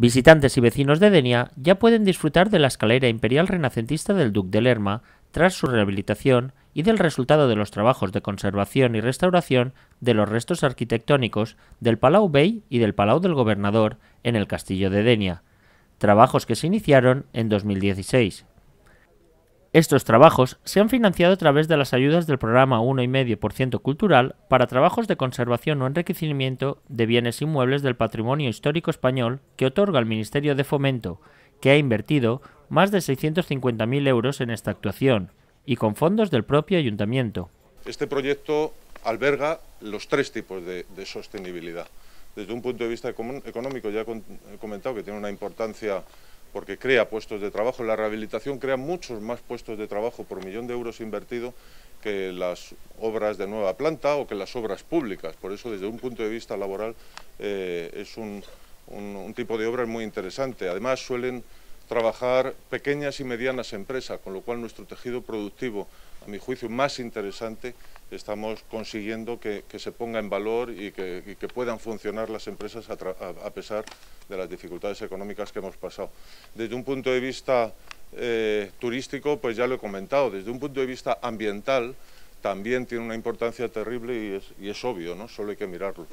Visitantes y vecinos de Denia ya pueden disfrutar de la escalera imperial renacentista del Duc de Lerma tras su rehabilitación y del resultado de los trabajos de conservación y restauración de los restos arquitectónicos del Palau Bey y del Palau del Gobernador en el Castillo de Denia, trabajos que se iniciaron en 2016. Estos trabajos se han financiado a través de las ayudas del programa 1,5% cultural para trabajos de conservación o enriquecimiento de bienes inmuebles del patrimonio histórico español que otorga el Ministerio de Fomento, que ha invertido más de 650.000 euros en esta actuación y con fondos del propio ayuntamiento. Este proyecto alberga los tres tipos de, de sostenibilidad. Desde un punto de vista económico, ya he comentado que tiene una importancia porque crea puestos de trabajo. La rehabilitación crea muchos más puestos de trabajo por millón de euros invertido que las obras de nueva planta o que las obras públicas. Por eso, desde un punto de vista laboral, eh, es un, un tipo de obra muy interesante. Además, suelen trabajar pequeñas y medianas empresas, con lo cual nuestro tejido productivo, a mi juicio más interesante, estamos consiguiendo que, se ponga en valor y que, puedan funcionar las empresas a, pesar de las dificultades económicas que hemos pasado. Desde un punto de vista eh, turístico, pues ya lo he comentado, desde un punto de vista ambiental, también tiene una importancia terrible y es, obvio, ¿no? solo hay que mirarlo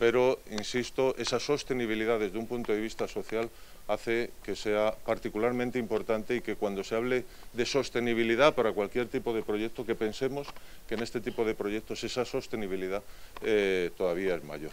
pero, insisto, esa sostenibilidad desde un punto de vista social hace que sea particularmente importante y que cuando se hable de sostenibilidad para cualquier tipo de proyecto, que pensemos que en este tipo de proyectos esa sostenibilidad eh, todavía es mayor.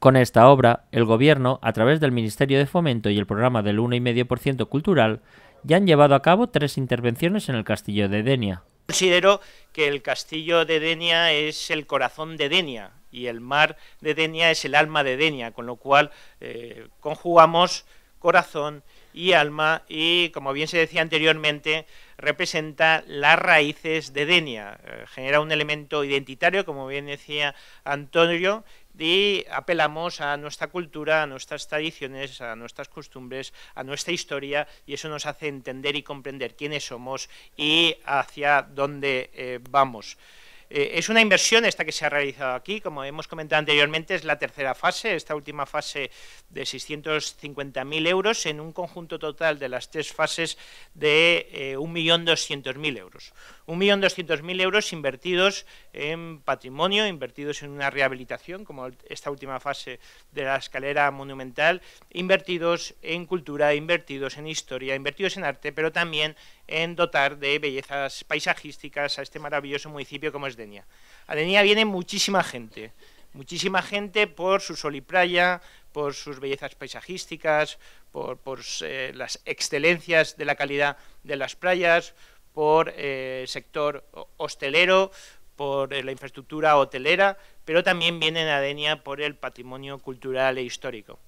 Con esta obra, el Gobierno, a través del Ministerio de Fomento y el programa del 1,5% cultural, ya han llevado a cabo tres intervenciones en el Castillo de Denia. Considero que el Castillo de Denia es el corazón de Denia, y el mar de Denia es el alma de Denia, con lo cual eh, conjugamos corazón y alma y, como bien se decía anteriormente, representa las raíces de Denia, eh, genera un elemento identitario, como bien decía Antonio, y apelamos a nuestra cultura, a nuestras tradiciones, a nuestras costumbres, a nuestra historia, y eso nos hace entender y comprender quiénes somos y hacia dónde eh, vamos. Eh, es una inversión esta que se ha realizado aquí, como hemos comentado anteriormente, es la tercera fase, esta última fase de 650.000 euros en un conjunto total de las tres fases de 1.200.000 eh, euros. 1.200.000 euros invertidos en patrimonio, invertidos en una rehabilitación, como esta última fase de la escalera monumental, invertidos en cultura, invertidos en historia, invertidos en arte, pero también en dotar de bellezas paisajísticas a este maravilloso municipio como es Denia. A Denia viene muchísima gente, muchísima gente por su sol y playa, por sus bellezas paisajísticas, por, eh, las excelencias de la calidad de las playas, por eh, el sector hostelero, por eh, la infraestructura hotelera, pero también vienen a Denia por el patrimonio cultural e histórico.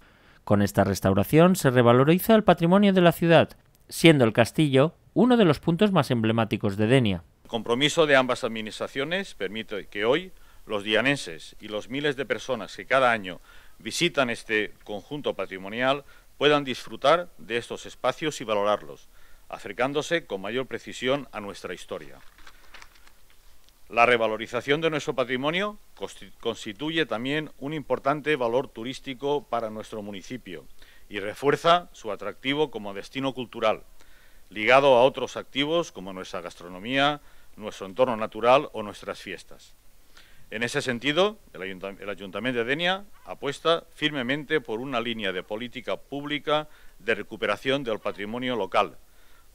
Con esta restauración se revaloriza el patrimonio de la ciudad, siendo el castillo uno de los puntos más emblemáticos de Denia. El compromiso de ambas administraciones permite que hoy los dianenses y los miles de personas que cada año visitan este conjunto patrimonial puedan disfrutar de estos espacios y valorarlos, acercándose con mayor precisión a nuestra historia. La revalorización de nuestro patrimonio constituye también un importante valor turístico para nuestro municipio y refuerza su atractivo como destino cultural, ligado a otros activos como nuestra gastronomía, nuestro entorno natural o nuestras fiestas. En ese sentido, el, Ayuntamiento de Denia apuesta firmemente por una línea de política pública de recuperación del patrimonio local,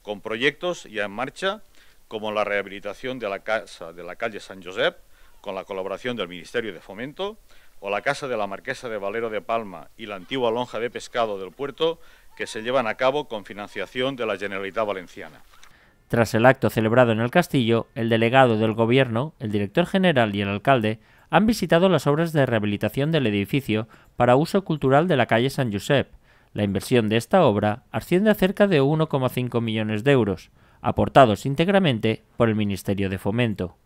con proyectos ya en marcha como la rehabilitación de la casa de la calle San Josep, con la colaboración del Ministerio de Fomento, o la casa de la Marquesa de Valero de Palma y la antigua lonja de pescado del puerto, que se llevan a cabo con financiación de la Generalitat Valenciana. Tras el acto celebrado en el castillo, el delegado del Gobierno, el director general y el alcalde han visitado las obras de rehabilitación del edificio para uso cultural de la calle San Josep, la inversión de esta obra asciende a cerca de 1,5 millones de euros, aportados íntegramente por el Ministerio de Fomento.